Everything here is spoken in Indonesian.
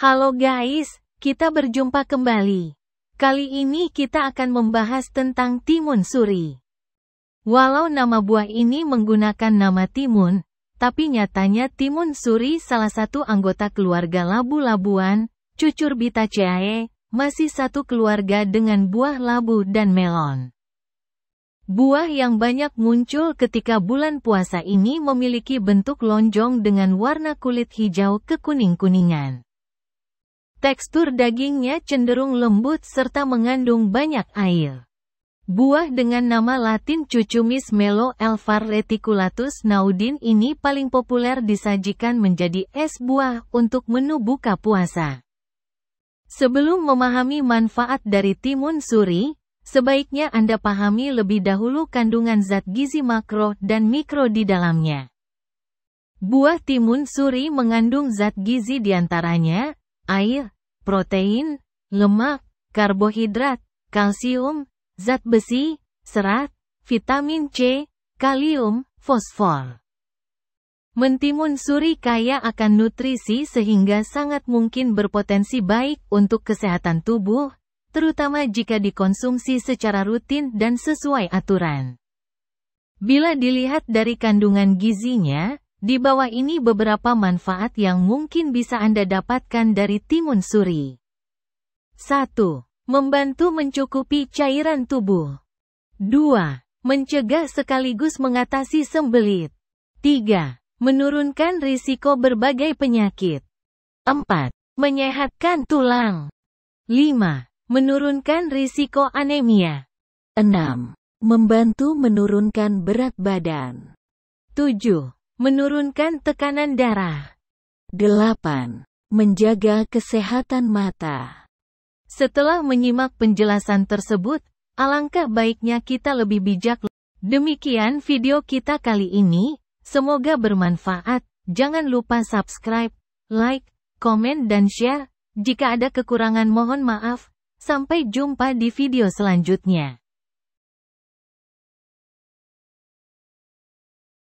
Halo guys, kita berjumpa kembali. Kali ini kita akan membahas tentang timun suri. Walau nama buah ini menggunakan nama timun, tapi nyatanya timun suri salah satu anggota keluarga labu-labuan, cucur bitaceae, masih satu keluarga dengan buah labu dan melon. Buah yang banyak muncul ketika bulan puasa ini memiliki bentuk lonjong dengan warna kulit hijau kekuning-kuningan. Tekstur dagingnya cenderung lembut serta mengandung banyak air. Buah dengan nama latin cucumis melo Elvar reticulatus naudin ini paling populer disajikan menjadi es buah untuk menu buka puasa. Sebelum memahami manfaat dari timun suri, sebaiknya Anda pahami lebih dahulu kandungan zat gizi makro dan mikro di dalamnya. Buah timun suri mengandung zat gizi diantaranya, air, protein, lemak, karbohidrat, kalsium, zat besi, serat, vitamin C, kalium, fosfor. Mentimun suri kaya akan nutrisi sehingga sangat mungkin berpotensi baik untuk kesehatan tubuh, terutama jika dikonsumsi secara rutin dan sesuai aturan. Bila dilihat dari kandungan gizinya, di bawah ini beberapa manfaat yang mungkin bisa Anda dapatkan dari timun suri. 1. Membantu mencukupi cairan tubuh. 2. Mencegah sekaligus mengatasi sembelit. 3. Menurunkan risiko berbagai penyakit. 4. Menyehatkan tulang. 5. Menurunkan risiko anemia. 6. Membantu menurunkan berat badan. 7 Menurunkan tekanan darah. 8. Menjaga kesehatan mata. Setelah menyimak penjelasan tersebut, alangkah baiknya kita lebih bijak. Demikian video kita kali ini, semoga bermanfaat. Jangan lupa subscribe, like, komen dan share. Jika ada kekurangan mohon maaf. Sampai jumpa di video selanjutnya.